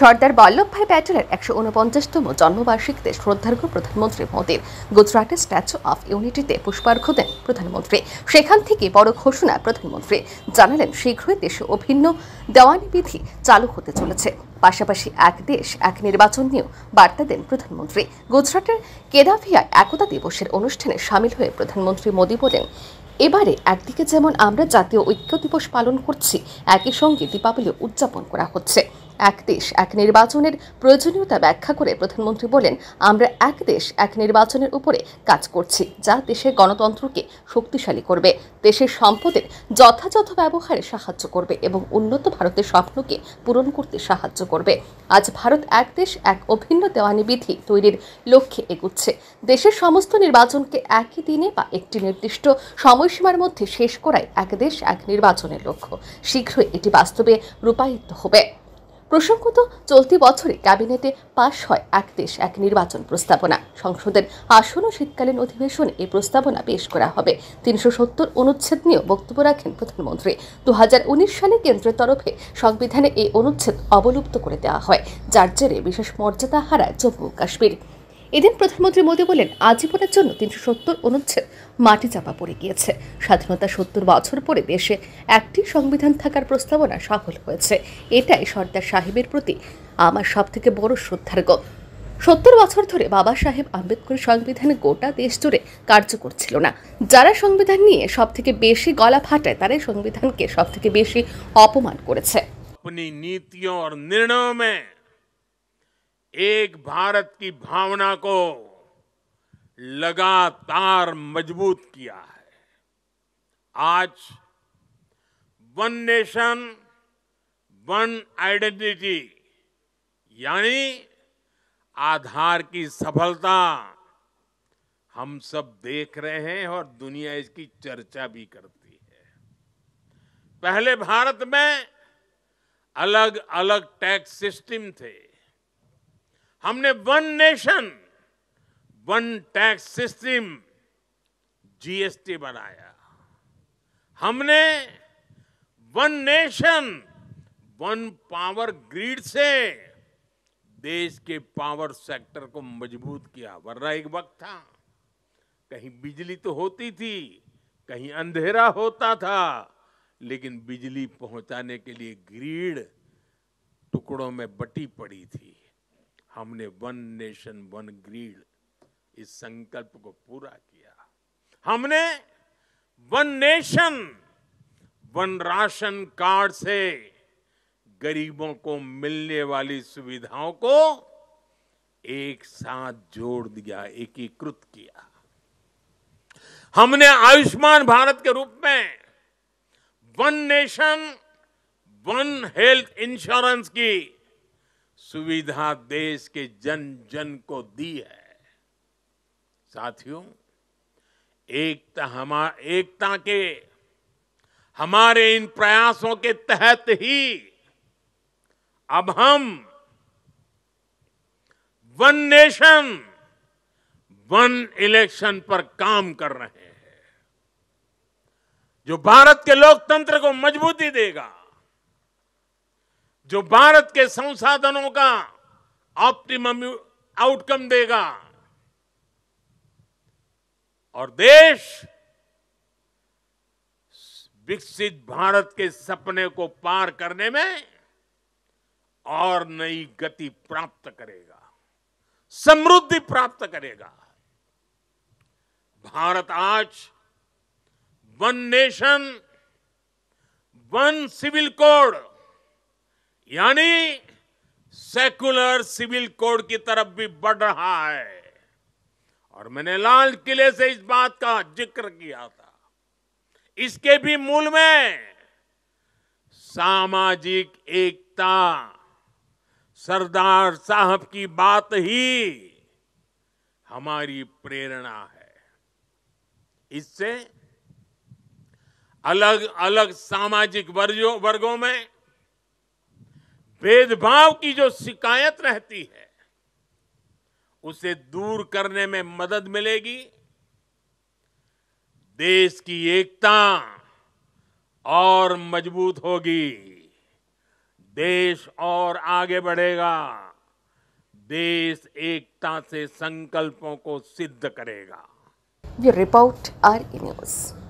সর্দার বল্লভভাই প্যাটেলের একশো উনপঞ্চাশতম জন্মবার্ষিকীতে শ্রদ্ধার্ঘ্য প্রধানমন্ত্রী মোদীর গুজরাটে স্ট্যাচু অফ ইউনিটিতে পুষ্পার্ঘ্য দেন প্রধানমন্ত্রী সেখান থেকে বড় ঘোষণা প্রধানমন্ত্রী জানালেন শীঘ্রই দেশে অভিন্ন দেওয়ানি বিধি চালু হতে চলেছে পাশাপাশি এক দেশ এক নির্বাচন নিয়েও বার্তা দেন প্রধানমন্ত্রী গুজরাটের কেদাভিয়ায় একতা দিবসের অনুষ্ঠানে সামিল হয়ে প্রধানমন্ত্রী মোদী বলেন এবারে একদিকে যেমন আমরা জাতীয় ঐক্য দিবস পালন করছি একই সঙ্গে দীপাবলি উদযাপন করা হচ্ছে এক দেশ এক নির্বাচনের প্রয়োজনীয়তা ব্যাখ্যা করে প্রধানমন্ত্রী বলেন আমরা এক দেশ এক নির্বাচনের উপরে কাজ করছি যা দেশের গণতন্ত্রকে শক্তিশালী করবে দেশের সম্পদের যথাযথ ব্যবহারে সাহায্য করবে এবং উন্নত ভারতের স্বপ্নকে পূরণ করতে সাহায্য করবে আজ ভারত এক দেশ এক অভিন্ন দেওয়ানি বিধি তৈরির লক্ষ্যে এগুচ্ছে দেশের সমস্ত নির্বাচনকে একই দিনে বা একটি নির্দিষ্ট সময়সীমার মধ্যে শেষ করাই এক দেশ এক নির্বাচনের লক্ষ্য শীঘ্রই এটি বাস্তবে রূপায়িত হবে প্রসঙ্গত চলতি বছরে ক্যাবিনেটে পাশ হয় এক দেশ এক নির্বাচন প্রস্তাবনা সংসদের ও শীতকালীন অধিবেশনে এই প্রস্তাবনা পেশ করা হবে তিনশো সত্তর অনুচ্ছেদ নিয়েও বক্তব্য রাখেন প্রধানমন্ত্রী দু সালে কেন্দ্রের তরফে সংবিধানে এই অনুচ্ছেদ অবলুপ্ত করে দেওয়া হয় যার জেরে বিশেষ মর্যাদা হারায় জম্মু কাশ্মীর এদিন প্রধানমন্ত্রী মোদী বলেন আজীবনের জন্য তিনশো সত্তর অনুচ্ছেদ মাটি চাপা পড়ে গিয়েছে স্বাধীনতা সত্তর বছর পরে দেশে একটি সংবিধান থাকার প্রস্তাবনা সফল হয়েছে এটাই সর্দার সাহেবের প্রতি আমার সবথেকে বড় গ সত্তর বছর ধরে বাবা সাহেব আম্বেদকর সংবিধানে গোটা দেশ জুড়ে কার্যকর ছিল না যারা সংবিধান নিয়ে সব থেকে বেশি গলা ফাটায় তারাই সংবিধানকে সব থেকে বেশি অপমান করেছে एक भारत की भावना को लगातार मजबूत किया है आज वन नेशन वन आइडेंटिटी यानी आधार की सफलता हम सब देख रहे हैं और दुनिया इसकी चर्चा भी करती है पहले भारत में अलग अलग टैक्स सिस्टम थे हमने one nation one tax system GST बनाया हमने one nation one power grid से देश के पावर सेक्टर को मजबूत किया वर्रा एक वक्त था कहीं बिजली तो होती थी कहीं अंधेरा होता था लेकिन बिजली पहुंचाने के लिए ग्रीड टुकड़ों में बटी पड़ी थी हमने वन नेशन वन ग्रीड इस संकल्प को पूरा किया हमने one nation one ration card से गरीबों को मिलने वाली सुविधाओं को एक साथ जोड़ दिया एकीकृत किया हमने आयुष्मान भारत के रूप में one nation one health insurance की सुविधा देश के जन जन को दी है साथियों एकता हमा एकता के हमारे इन प्रयासों के तहत ही अब हम वन नेशन वन इलेक्शन पर काम कर रहे हैं जो भारत के लोकतंत्र को मजबूती देगा जो भारत के संसाधनों का ऑप्टिमम आउटकम देगा और देश विकसित भारत के सपने को पार करने में और नई गति प्राप्त करेगा समृद्धि प्राप्त करेगा भारत आज one nation one civil code यानी सेकुलर सिविल कोड की तरफ भी बढ़ रहा है और मैंने लाल किले से इस बात का जिक्र किया था इसके भी मूल में सामाजिक एकता सरदार साहब की बात ही हमारी प्रेरणा है इससे अलग अलग सामाजिक वर्गों में भेदभाव की जो शिकायत रहती है उसे दूर करने में मदद मिलेगी देश की एकता और मजबूत होगी देश और आगे बढ़ेगा देश एकता से संकल्पों को सिद्ध करेगा ये रिपोर्ट आर न्यूज़